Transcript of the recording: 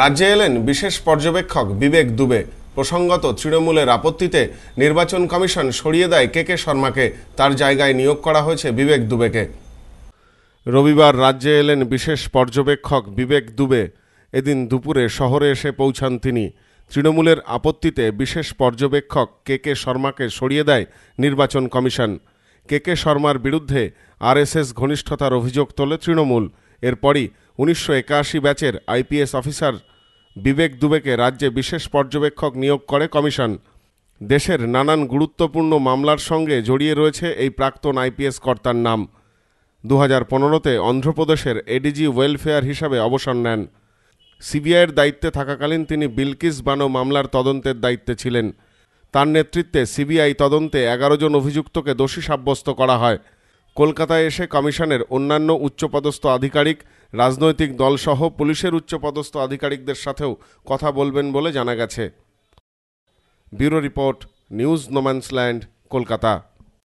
রাজ্যে এলেন বিশেষ পর্যবেক্ষক বিবেক দুবে প্রসঙ্গত তৃণমূলের আপত্তিতে নির্বাচন কমিশন সরিয়ে দেয় কে কে শর্মাকে তার জায়গায় নিয়োগ করা হয়েছে বিবেক দুবেকে রবিবার রাজ্যে এলেন বিশেষ পর্যবেক্ষক বিবেক দুবে এদিন দুপুরে শহরে এসে পৌঁছান তিনি তৃণমূলের আপত্তিতে বিশেষ পর্যবেক্ষক কে কে শর্মাকে সরিয়ে দেয় নির্বাচন কমিশন কে কে শর্মার বিরুদ্ধে আরএসএস ঘনিষ্ঠতার অভিযোগ তোলে তৃণমূল এরপরই উনিশশো একাশি ব্যাচের আইপিএস অফিসার বিবেক দুবেকে রাজ্যে বিশেষ পর্যবেক্ষক নিয়োগ করে কমিশন দেশের নানান গুরুত্বপূর্ণ মামলার সঙ্গে জড়িয়ে রয়েছে এই প্রাক্তন আইপিএস কর্তার নাম দু হাজার পনেরোতে অন্ধ্রপ্রদেশের এডিজি ওয়েলফেয়ার হিসাবে অবসর নেন সিবিআইয়ের দায়িত্বে থাকাকালীন তিনি বিলকিস বানো মামলার তদন্তের দায়িত্বে ছিলেন তার নেতৃত্বে সিবিআই তদন্তে এগারো জন অভিযুক্তকে দোষী সাব্যস্ত করা হয় কলকাতায় এসে কমিশনের অন্যান্য উচ্চপদস্থ আধিকারিক রাজনৈতিক দলসহ পুলিশের উচ্চপদস্থ আধিকারিকদের সাথেও কথা বলবেন বলে জানা গেছে bureau report news no man's land Kolkata